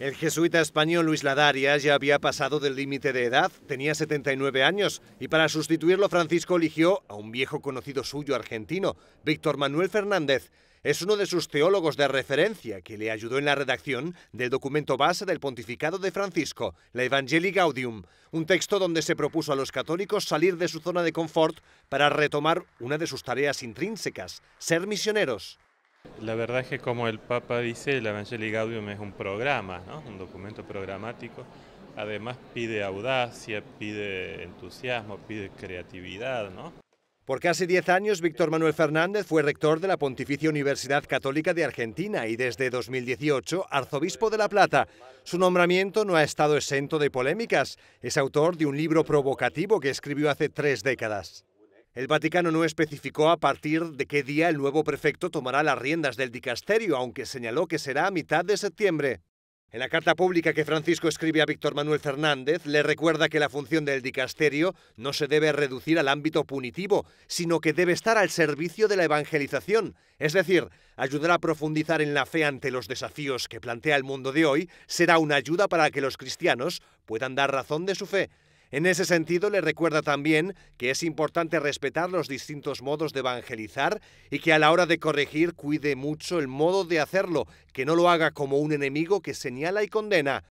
El jesuita español Luis Ladarias ya había pasado del límite de edad, tenía 79 años, y para sustituirlo Francisco eligió a un viejo conocido suyo argentino, Víctor Manuel Fernández. Es uno de sus teólogos de referencia que le ayudó en la redacción del documento base del pontificado de Francisco, la Evangelii Gaudium, un texto donde se propuso a los católicos salir de su zona de confort para retomar una de sus tareas intrínsecas, ser misioneros. La verdad es que como el Papa dice, el Evangelio Gaudium es un programa, ¿no? un documento programático. Además pide audacia, pide entusiasmo, pide creatividad, ¿no? casi 10 años Víctor Manuel Fernández fue rector de la Pontificia Universidad Católica de Argentina y desde 2018 arzobispo de La Plata. Su nombramiento no ha estado exento de polémicas. Es autor de un libro provocativo que escribió hace tres décadas. El Vaticano no especificó a partir de qué día el nuevo prefecto tomará las riendas del dicasterio, aunque señaló que será a mitad de septiembre. En la carta pública que Francisco escribe a Víctor Manuel Fernández, le recuerda que la función del dicasterio no se debe reducir al ámbito punitivo, sino que debe estar al servicio de la evangelización, es decir, ayudar a profundizar en la fe ante los desafíos que plantea el mundo de hoy, será una ayuda para que los cristianos puedan dar razón de su fe, en ese sentido, le recuerda también que es importante respetar los distintos modos de evangelizar y que a la hora de corregir cuide mucho el modo de hacerlo, que no lo haga como un enemigo que señala y condena,